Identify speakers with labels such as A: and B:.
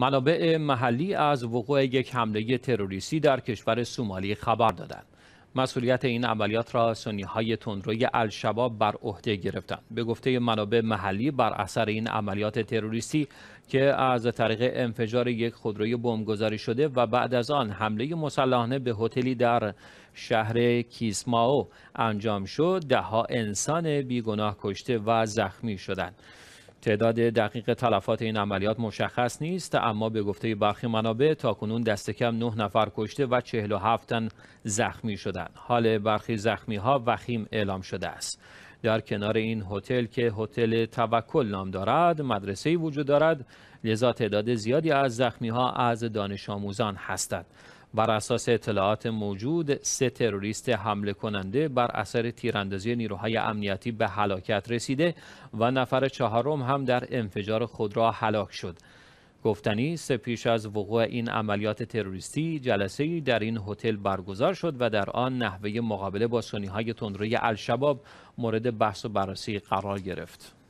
A: منابع محلی از وقوع یک حمله تروریستی در کشور سومالی خبر دادند. مسئولیت این عملیات را سنی های تندروی الشباب بر عهده گرفتند. به گفته منابع محلی بر اثر این عملیات تروریستی که از طریق انفجار یک خودروی بمبگذاری شده و بعد از آن حمله مسلحانه به هتلی در شهر کیسماو انجام شد، دهها انسان بیگناه کشته و زخمی شدند. تعداد دقیق تلفات این عملیات مشخص نیست اما به گفته برخی منابع تاکنون دست کم 9 نفر کشته و 47 تن زخمی شدند. حال برخی زخمی ها وخیم اعلام شده است. در کنار این هتل که هتل توکل نام دارد مدرسه وجود دارد لذا تعداد زیادی از زخمی ها از دانش آموزان هستند بر اساس اطلاعات موجود سه تروریست حمله کننده بر اثر تیراندازی نیروهای امنیتی به هلاکت رسیده و نفر چهارم هم در انفجار را هلاک شد گفتنی است پیش از وقوع این عملیات تروریستی جلسه در این هتل برگزار شد و در آن نحوه مقابله با سنی های تندروی الشباب مورد بحث و بررسی قرار گرفت.